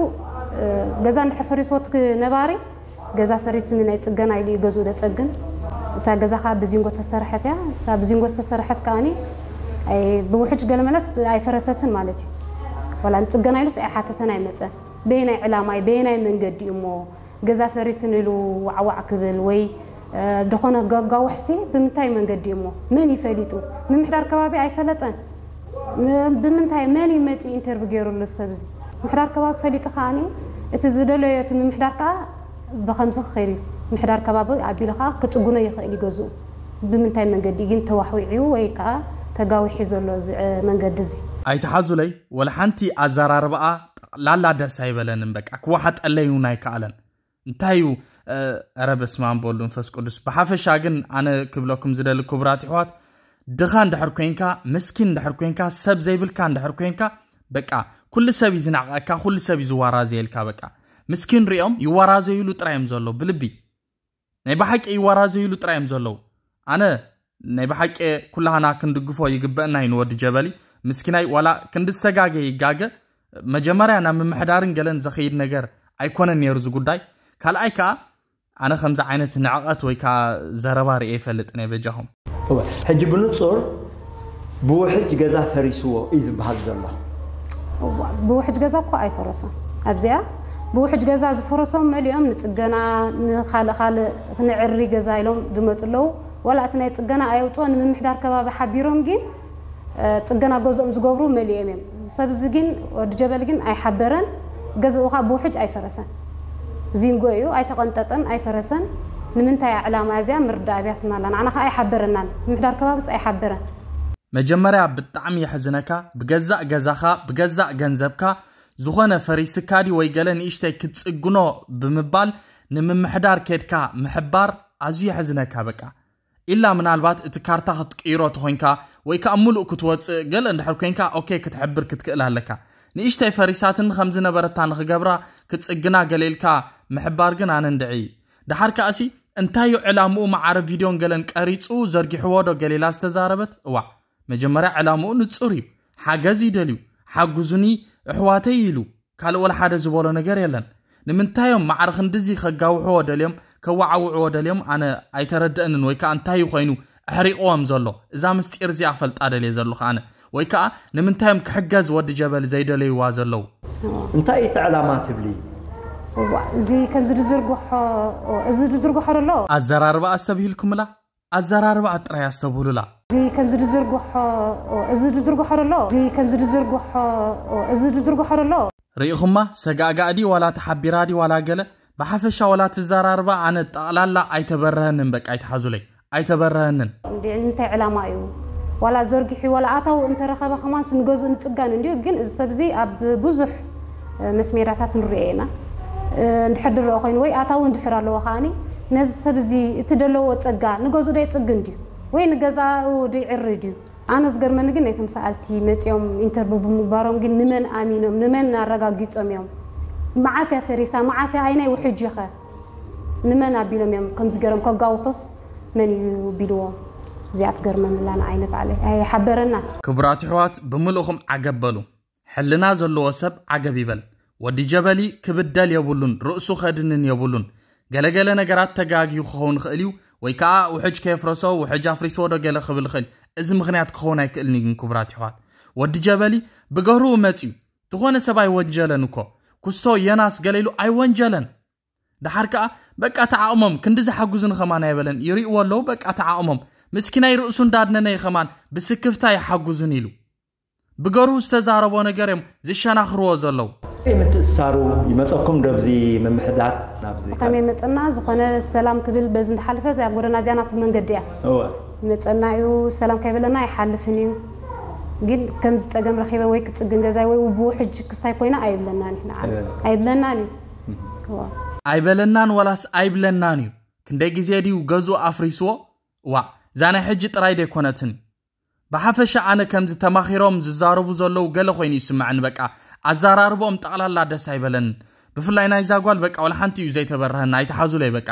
ገዛ እንድሕር ፈሪሶት ነባሪ ገዛ ፈሪስኒ ናይ ፅገና ኢሉ እዩ ገዝኡ ዘፀግን እታ ገዛኻ ብዚንጎ ተሰርሐት እያ እታ ብዚንጎ ዝተሰርሐት ከዓኒ ብውሕጅ ገለ መለስ ኣይፈረሰትን ማለት እዩ ዋላ ንፅገና ኢሉስ ኣይሓተተን ኣይመፀን በየናይ ዕላማይ በየናይ መንገዲ እዩ እሞ ገዛ ፈሪስን ኢሉ ዋዕዋዕ ክብል ወይ ድኾነ ጋጋውሕሲ ብምንታይ መንገዲ እዩ እሞ መን ይፈሊጡ ምምሕዳር ከባቢ ኣይፈለጠን ብምንታይ መን እዩ መፅኡ ኢንተርቪው ገይሩሉ ሰብ እዚ ምሕዳር ከባቢ ፈሊጡ ከዓኒ እቲ ዝደለዮ እቲ ምምሕዳር ከዓ ብከምዚ ክኸይድ እዩ ምሕዳር ከባቢ ኣቢሉ ከዓ ክፅጉኖ ይኽእል ይገዝኡ ብምንታይ መንገዲ ግን ተዋሕውዕዩ ወይ ከዓ ተጋዊሒ ዘሎ መንገዲ እዚ
ኣይተሓዙለይ ወላ ሓንቲ ኣዘራርባኣ ጠቕላላ ደስ ኣይበለንን በቃ ክዋሓ ጠለይ እውን እንታይ እዩ ረ በስማን በሉ መንፈስ ቅዱስ ብሓፈሻ ግን ኣነ ክብለኩም ዝደሊ ክቡራት ይሕዋት ድኻ እንዳሕር ኮንካ ምስኪን እንዳሕር ኮንካ ሰብ ዘይብልካ እንዳሕር ኮንካ በቃ ኩሉ ሰብ እዩ ዝናዕቐካ ኩሉ ሰብ እዩ ዝዋራዘየልካ በቃ ምስኪን ንሪኦም ይዋራዘይሉ ጥራዮም ዘሎ ብልቢ ናይ ብሓቂ ይዋራዘዩ ኢሉ ጥራይ እዮም ዘለዉ ኣነ ናይ ብሓቂ ኩላሃና ክንድግፎ ይግበአና ይንወዲ ጀበሊ ምስኪናይ ዋላ ክንዲሰጋገ ይጋገ መጀመርያ ናብ ምምሕዳርን ገለን ዘኸይድ ነገር ኣይኮነን ነይሩ እዚ ጉዳይ ካልኣይ ከዓ ኣነ ከምዚ ዓይነት ንዕቐት ወይ ከዓ ዘረባ ርአ ይፈልጥ ናይ በጃኹም ሕጂ ብንፁር ብውሕጅ ገዛ ፈሪስዎ እዩ ዝበሃል ዘሎ
ብውሕጅ ገዛ እኳ ኣይፈረሶ ኣብዚኣ ብውሕጅ ገዛ ዝፈረሶም መሊኦም ንፅገና ንካልእ ካልእ ንዕሪ ገዛ ኢሎም ዝመፁ ኣለው ዋላ እቲ ናይ ፅገና ኣየውፅኦ ንምምሕዳር ከባቢ ሓቢሮም ግን ፅገና ገዝኦም ዝገብሩ መሊኦም እዮም ሰብዚ ግን ወዲ ጀበል ግን ኣይሓበረን ገዝኡ ከዓ ብውሕጅ ኣይፈረሰን ዚንጎ እዩ ኣይተቐንጠጠን ኣይፈረሰን ንምንታይ ዕላማ እዚያ ምርዳእ ኣብያትና ኣላ ንዓና ከዓ ኣይሓበረናን ምሕዳር ከባቢስ ኣይሓበረን
መጀመርያ ብጣዕሚ የሕዝነካ ብገዛእ ገዛኻ ብገዛእ ገንዘብካ ዝኾነ ፈሪስካ ዲ ወይ ገለ ንእሽተይ ክትፅግኖ ብምባል ንምምሕዳር ኬድካ ምሕባር ኣዝዩ የሕዝነካ በቃ ኢላ ምናልባት እቲ ካርታ ክትቅይሮ ተኮንካ ወይ ከዓ ሙሉእ ክትወፅእ ገለ እንድሕር ኮንካ ኦኬ ክትሕብር ክትክእል ኣለካ ንእሽተይ ፈሪሳትን ከምዝነበረታ ንክገብራ ክትፅግና ገሌልካ ምሕባር ግን ኣነ ንድዒ ድሓር ከኣሲ እንታይዩ ዕላምኡ መዓረ ቪድዮን ገለን ቀሪፁ ዘርጊሕዎ ዶ ገሌላ ዝተዛረበት እዋ መጀመርያ ዕላምኡ ንፁር እዩ ሓገዝ ይደልዩ ሓጉዙኒ ኣሕዋተይ ኢሉ ካልእ ወላ ሓደ ዝበሎ ነገር የለን ንምንታዮም ማዕርኽ እንደዚ ከጋውሕዎ ደልዮም ከወዓውዕዎ ደልዮም ኣነ ኣይተረድአንን ወይ ከዓ እንታይ እዩ ኮይኑ ኣሕሪቕዎም ዘሎ እዛ ምስጢር እዚኣ ፈልጣ ደልየ ዘለኹ ኣነ ወይ ከዓ ንምንታዮም ክሕገዝ ወዲ ጀበል ዘይደለይዋ ዘለዉ እንታይ እቲ ዕላማ ትብሊ
እዚ ከምዚ ድዝርግሖ እዚ ድዝርግሖ ዘሎ
ኣዘራርባ ኣስተብሂልኩምላ ኣዘራርባ ጥራይ ኣስተብህሉላ
እዚ ከም ዝርዝርግሖ እዚ ዝርዝርግሖ ኣሎ እዚ ከም ዝርዝርግሖ እዚ ዝርዝርግሖ ኣሎ
ርኢኹማ ሰጋጋእዲ ዋላ ተሓቢራዲ ዋላ ገለ ብሓፈሻ ዋላ ትዘራርባ ኣነ ጠቕላላ ኣይተበረሀንን በቃ ይትሓዙለይ ኣይተበረሀንን
እንታይ ዕላማ እዩ ዋላ ዘርጊሑ ዋላ ኣታው እንተረኸበ ከማንስ ንገዝኡ ንፅጋን እንድዩ ግን እዚ ሰብ እዚ ኣብ ብዙሕ መስሜራታት ንሪኦ ኢና እንድሕር ድረኦ ኮይኑ ወይ ኣታው እንድሕር ኣለዎ ከዓኒ ነዚ ሰብ እዚ እቲ ደለዎ ፀጋ ንገዝኡ ዶ የፅግን ድዩ وين جزاء ودي عرديو أنا زجر من جن نتم سألتي مت يوم إنتربو بمبارم جن نمن آمينهم نمن نرجع جيتهم يوم معاسي فريسة معاسي عيني وحجخة نمن أبيلهم يوم كم زجرهم كجاو حص من يبيلوهم زيات جرمن اللي أنا عليه أي حبرنا
كبرات حوات بملوهم عجبلو حلنا زلوا سب عجب يبل ودي جبلي كبدال يبولون رؤسو خدنن يبولون ገለገለ ነገራት ተጋጊ ክኸውን ክእል እዩ ወይ ከዓ ውሕጅ ከየፍረሶ ውሕጅ ኣፍሪሶ ዶ ገለ ክብል ይኽእል እዚ ምክንያት ክኸውን ኣይክእልኒ ግን ክቡራት ይሕዋት ወዲ ጀበሊ ብገብርኡ መፅዩ ዝኾነ ሰብ ኣይወንጀለን እኮ ኩሶ የናስ ገለ ኣይወንጀለን ድሓር ከዓ በቃ ተዓቕሞም ክንዲ ዝሓግዙን ኸማን ኣይበለን ይርእዎ ኣለዉ በቃ ተዓቕሞም ምስኪናይ ርእሱ እንዳድነነይ ኸማን ብስክፍታ ይሓጉዝን ኢሉ ብገርሁ ዝተዛረቦ ነገር እዮም ዝሸናኽርዎ ዘለዉ
ምትእሳሩ ይመፀኩም ዶብዚ ምምሕዳር
ከመይ መፅና ዝኾነ ሰላም ክብል በዚ እንትሓልፈ እዚኣ ጎደና እዚኣ ናቱ መንገዲ እያ መፀና እዩ ሰላም ከይበለና ኣይሓልፍን እዩ ግን ከምዚ ፀገም ረኪበ ወይ ክፅግን ገዛይ ወይ ውብኡ ሕጂ ክስታይ ኮይና ኣይብለናን እዩ ኣይብለናን
እዩ ኣይበለናን ወላስ ኣይብለናን እዩ ክንደይ ግዜ ድዩ ገዝኡ ኣፍሪስዎ ዋ እዛ ናይ ሕጂ ጥራይ ደይኮነትን ብሓፈሻ ኣነ ከምዚ ተማኺሮም ዝዛረቡ ዘለዉ ገለ ኮይኑ ይስምዕን በቃ ኣዘራርቦኦም ጠቕላላ ደስ ኣይበለን ብፍላይ ናይ ዛጓል በቃ ወላ ሓንቲ እዩ ዘይተበርሀና ኣይተሓዙለ በቃ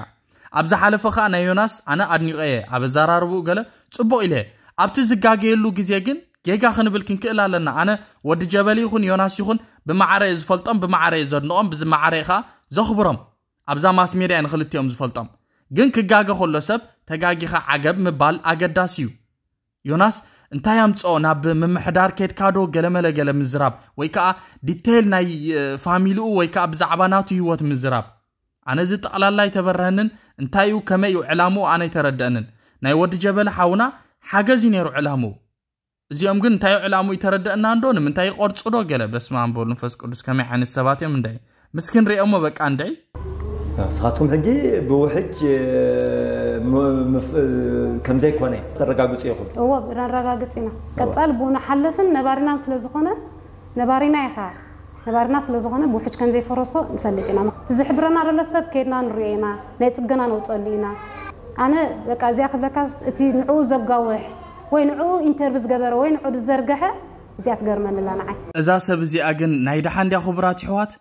ኣብ ዝሓለፈ ከዓ ናይ ዮናስ ኣነ ኣድኒቀ የ ኣብ ኣዘራርብኡ ገለ ፅቡቅ ኢለ ኣብቲ ዝጋገየሉ ግዜ ግን ጌጋ ክንብል ክንክእል ኣለና ኣነ ወዲ ጀበል ይኹን ዮናስ ይኹን ብማዕረ የ ዝፈልጦም ብማዕረ የ ዘድንቆም ብዝማዕረ ከዓ ዘኽብሮም ኣብዛ ማስ ሜድያ ንክልትኦም ዝፈልጦም ግን ክጋገ ከሎ ሰብ ተጋጊኻ ዓገብ ምባል ኣገዳሲ እዩ ዮናስ እንታይ ኣምፅኦ ናብ ምምሕዳር ከድካዶ ገለመለ ገለ ምዝራብ ወይ ከዓ ዲቴይል ናይ ፋሚሊኡ ወይ ከዓ ብዛዕባ ናቱ ሂወት ምዝራብ ኣነ ዚ ጠቕላላ ኣይተበርሀንን እንታይ እዩ ከመይ እዩ ዕላሙኡ ኣነ ይተረድአንን ናይ ወዲ ጀበለ ሓውና ሓገዝ እዩ ነይሩ ዕላሙ እዚኦም ግን እንታይ ዕላሙ ይተረድአና እንዶ ንምንታይ ይቆርፁ ዶ ገለ በስመ ኣብ ወወልድ ቅዱስ ከመይ ዓይነት ሰባት እዮም እንዳይ ምስኪን ሪኦሞ በቃ እንዳይ
ንስኻትኩም ሕጂ ብውሕጅ ከምዘይኮነ ተረጋግፁ ኢኹም
እዎ ነረጋግፅ ኢና ቀፃል ቡና ሓለፍን ነባሪናን ስለ ዝኾነ ነባሪና ኢኻ ነባሪና ስለ ዝኾነ ብውሕጅ ከም ዘይፈረሶ ንፈልጥ ኢና እቲ ዝሕብረና ዘሎ ሰብ ከይድና ንሪኦ ኢና ናይ ፅገና ነውፀሉ ኢና ኣነ በቃ እዚኣ ክብለካ እቲ ንዕኡ ዘጋውሕ ወይ ንዕኡ ኢንተርቪው ዝገበረ ወይ ንዕኡ ዝዘርግሐ እዚኣ ትገርመኒ ኣላ ንዓይ
እዛ ሰብ እዚኣ ግን ናይ ድሓ እንድያ ክቡራት ሕዋት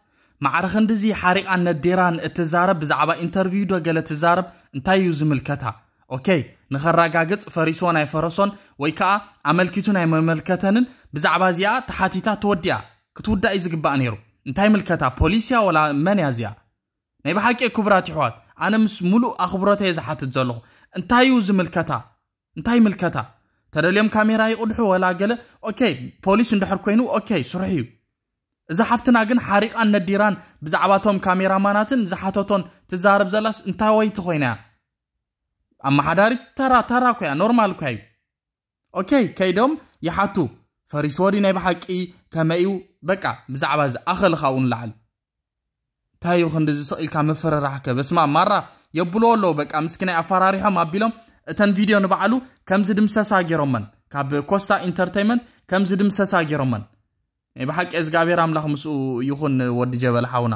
ማዕርክ እንድዚ ሓሪቓ ነዴራን እትዛረብ ብዛዕባ ኢንተርቪው ዶ ገለ ትዛረብ እንታይ እዩ ዝምልከታ ኦኬይ ንኸረጋግፅ ፈሪሶ ናይ ፈረሶን ወይ ከዓ ኣመልኪቱ ናይ መመልከተንን ብዛዕባ እዚኣ ተሓቲታ ተወዲኣ ክትውዳእ እዩ ዝግባእ ነይሩ እንታይ ምልከታ ፖሊስያ ወላ መን እያ እዚኣ ናይ ብሓቂ ክቡራት ይሕዋት ኣነ ምስ ሙሉእ ኣኽብሮተ የ ዝሓትት ዘለኹ እንታይ እዩ ዝምልከታ እንታይ ምልከታ ተደልዮም ካሜራ ይቕድሑ ወላ ገለ ኦኬ ፖሊስ እንድሕር ኮይኑ ኦኬ ስሩሕ እዩ እዛ ሓፍትና ግን ሓሪቓን ነዲራን ብዛዕባ እቶም ካሜራማናትን ዝሓተቶን ትዛረብ ዘላስ እንታይ ወይቲ ኮይና ኣመሓዳሪት ተራ ተራ ኮያ ኖርማል ኮያ እዩ ኦኬ ከይዶም ይሓቱ ፈሪስዎ ዲ ናይ ብሓቂ ከመይኡ በቃ ብዛዕባ እዚ ኣኸልኻ እውን ላዓል እንታይ ዩ ክንዲ ዝስቕኢልካ ምፍርራሕከ በስማ ማራ የብሎ ኣሎ በቃ ምስኪናይ ኣፈራሪሖም ኣቢሎም እተን ቪድዮ ንባዕሉ ከምዚ ድምሰሳ ገይሮመን ካብ ኮስታ ኢንተርተይንመንት ከምዚ ድምሰሳ ገይሮመን ብሓቂ እግዚኣብሔር ኣምላኽ ምስኡ ይኹን ወዲ ጀበል ሓውና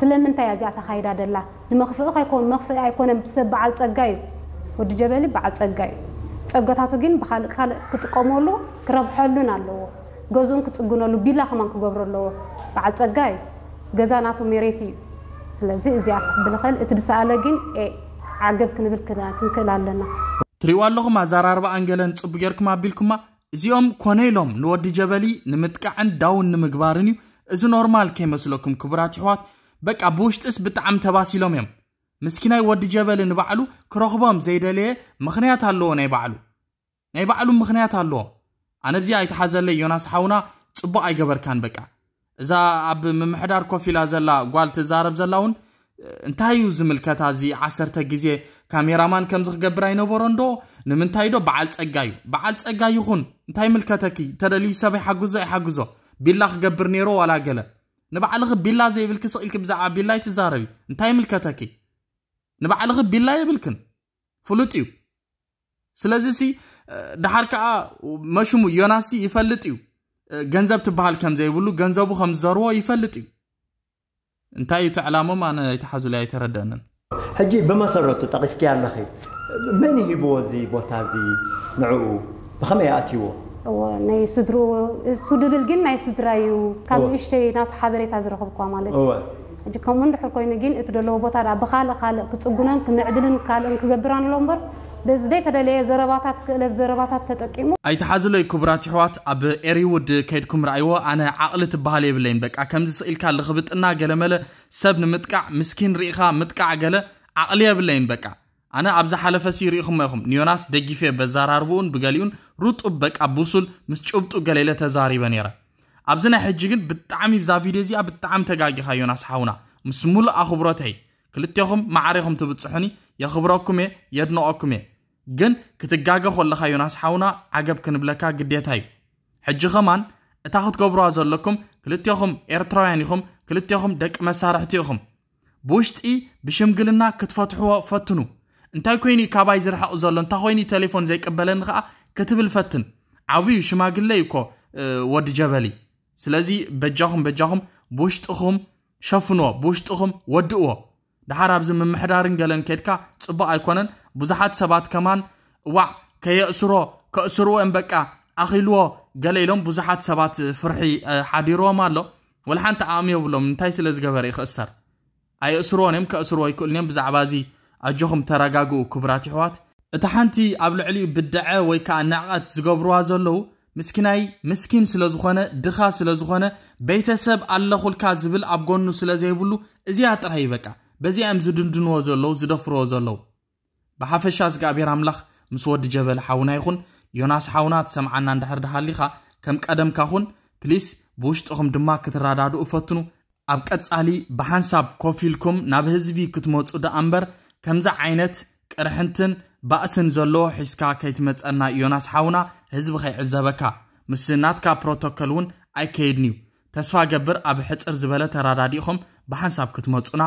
ስለምንታይ እያ እዚኣ ተኻይዳ ደላ ንመኽፍእ ከይኮን መኽፍእ ኣይኮነን ሰብ በዓል ፀጋ እዩ ወዲ ጀበሊ በዓል ፀጋ እዩ ፀጋታቱ ግን ብካልእ ካልእ ክጥቀመሉ ክረብሐሉን ኣለዎ ገዝኡን ክፅግነሉ ቢላ ከማን ክገብሩ ኣለዎ በዓል ፀጋ እዩ ገዛ ናቱ መሬት እዩ ስለዚ እዚኣ ክብል እቲ ድሰኣለ ግን ዓገብ ክንብል ክንክእል ኣለና
ትሪእዋ ኣለኹም ኣዛራርባ ኣንገለን ፅቡ ጌርኩም ኣቢልኩማ እዚኦም ኮነ ኢሎም ንወዲ ጀበሊ ንምጥቃዕን ዳውን ንምግባርን እዩ እዚ ኖርማል ከይመስለኩም ክቡራት ይሕዋት በቃ ብውሽጢስ ብጣዕሚ ተባሲሎም እዮም ምስኪ ናይ ወዲ ጀበሊ ንባዕሉ ክረኽቦም ዘይደለየ ምኽንያት ኣለዎ ናይ ባዕሉ ናይ ባዕሉ ምኽንያት ኣለዎ ኣነ ብዚ ኣይተሓዘለ ዮናስ ሓውና ፅቡቅ ኣይገበርካን በቃ እዛ ኣብ ምምሕዳር ኮፍ ኢላ ዘላ ጓል ትዛረብ ዘላ እውን እንታይ እዩ ዝምልከታ እዚ ዓሰርተ ግዜ ካሜራማን ከምዚ ክገብር ኣይነበሮ እንዶ ንምንታይ ዶ በዓል ፀጋ እዩ በዓል ፀጋ ይኹን እንታይ ምልከተኪ ተደልዩ ሰብ ይሓግዞ ይሓግዞ ቢላ ክገብር ነይሮ ዋላ ገለ ንባዕልኺ ቢላ ዘይብልኪ ስቕኢልኪ ብዛዕባ ቢላ ይትዛረብ እዩ እንታይ ምልከተኪ ንባዕልኺ ቢላ የብልክን ፍሉጥ እዩ ስለዚ ሲ ድሓር ከዓ መሽሙ ዮናሲ ይፈልጥ እዩ ገንዘብ ትበሃል ከም ዘይብሉ ገንዘቡ ከም ዝዘርቦ ይፈልጥ እዩ እንታይ እዩ ትዕላሞም ኣነ ይተሓዙልያ ኣይተረድአንን
ሕጂ ብመሰረቱ ጠቂስኪ ኣለኺ መን ይሂቦ እዚ ቦታ እዚ ንዕኡ ብኸመይ ኣእትይዎ ናይ ስድሮ
እሱ ድብል ግን ናይ ስድራ እዩ ካብ ንእሽተይ ናቱ ሓበሬታ ዝረኽብኳ ማለት እዩ ሕጂ ከምኡ እንድሕር ኮይኑ ግን እቲ ዘለዎ ቦታ ብካልእ ካልእ ክፅጉነን ክምዕብልን ካልእን ክገብራን ኣሎ እምበር በዚ ዘይተደለየ ዘረባታት ክእለት ዘረባታት ተጠቂሙ
ኣይተሓዘለይ ክቡራት ኣሕዋት ኣብ ኤሪ ውድ ከይድኩም ረኣይዎ ኣነ ዓቕሊ ትበሃል የብለይን በቃ ከምዚ ስኢልካ ልኽብጥና ገለመለ ሰብ ንምጥቃዕ ምስኪን ርኢኻ ምጥቃዕ ገለ ዓቕሊ የብለይን በቃ ኣነ ኣብዛ ሓለፈ ሲ ርኢኹም ኢኹም ኒዮናስ ደጊፌ በዘራርብኡን ብገሊኡን ሩጡብ በቃ ብሱል ምስ ጭብጡ ገሌለ ተዛሪበ ነይረ ኣብዚ ናይ ሕጂ ግን ብጣዕሚ ብዛ ቪድዮ እዚኣ ብጣዕሚ ተጋጊኻ ዮናስ ሓውና ምስ ሙሉእ ኣኽብሮተይ ክልቴኹም ማዕሪኹም ትብፅሑኒ የኽብረኩም እየ የድነቐኩም እየ ግን ክትጋገ ከለኻ ዮናስ ሓውና ዓገብ ክንብለካ ግዴታ እዩ ሕጂ ኸማን እታ ክትገብርዋ ዘለኩም ክልቴኹም ኤርትራውያን ኢኹም ክልቴኹም ደቂ መሳርሕቲ ኢኹም ብውሽጢ ብሽምግልና ክትፈትሕዎ ፈትኑ እንታይ ኮይኑ ካባይ ዝረሓቑ ዘሎ እንታይ ኮይኑ ቴሌፎን ዘይቀበለኒ ከዓ ክትብል ፈትን ዓብዩ ሽማግለ እዩ ኮ ወዲ ጀበሊ ስለዚ በጃኹም በጃኹም ብውሽጢኹም ሸፍንዎ ብውሽጢኹም ወድእዎ ድሓር ኣብዚ ምምሕዳርን ገለን ከድካ ፅቡቅ ኣይኮነን ብዙሓት ሰባት ከማን እዋዕ ከየእስሮ ከእስርዎ በቃ ኣኺልዎ ገለ ኢሎም ብዙሓት ሰባት ፍርሒ ሓዲርዎም ኣሎ ወላ ሓንቲ ዓቕሚ የብሎም እንታይ ስለ ዝገበረ ይክእሰር ኣየእስርዎን እዮም ከእስርዎ ይክእሉን እዮም ብዛዕባ እዚ ኣጆኹም ተረጋግኡ ክቡራት ይሕዋት እቲ ሓንቲ ኣብ ልዕሊኡ ብድዐ ወይ ከዓ ናዕቐት ዝገብርዋ ዘለዉ ምስኪናይ ምስኪን ስለ ዝኾነ ድኻ ስለ ዝኾነ ቤተሰብ ኣለኹልካ ዝብል ኣብ ጎኑ ስለ ዘይብሉ እዚኣ ጥራሕ ይበቃ በዚኣም ዝድንድንዎ ዘለዉ ዝደፍርዎ ዘለዉ ብሓፈሻ እግዚኣብሔር ኣምላኽ ምስ ወዲ ጀበል ሓውና ይኹን ዮናስ ሓውና ትሰምዓና እንዳሕር ድሃሊኻ ከም ቀደምካ ኹን ፕሊስ ብውሽጢኹም ድማ ክትረዳድኡ ፈትኑ ኣብ ቀጻሊ ብሓንሳብ ኮፍ ኢልኩም ናብ ህዝቢ ክትመፁ ዳኣ እምበር ከምዚ ዓይነት ቅርሕንትን ባእስን ዘለዎ ሒዝካ ከይትመፀና እዮናስ ሓውና ህዝቢ ከይዕዘበካ ምስ ናትካ ፕሮቶኮል እውን ኣይከይድን እዩ ተስፋ ገብር ኣብ ሕፅር ዝበለ ተራዳዲኢኹም ብሓንሳብ ክትመፁና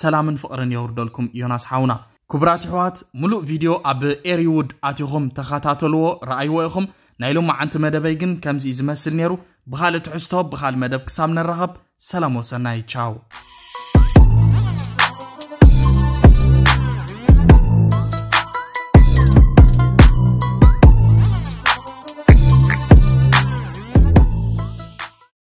ሰላምን ፍቕርን የውርደልኩም ዮናስ ሓውና ክቡራት ኣሕዋት ሙሉእ ቪድዮ ኣብ ኤሪውድ ኣትኹም ተኸታተልዎ ረኣይዎ ኢኹም ናይ ሎም ዓንቲ መደበይ ግን ከምዚ ዝመስል ነይሩ ብካልእ ትሕዝቶ ብካልእ መደብ ክሳብ ንራኸብ ሰላም ወሰናይ ቻው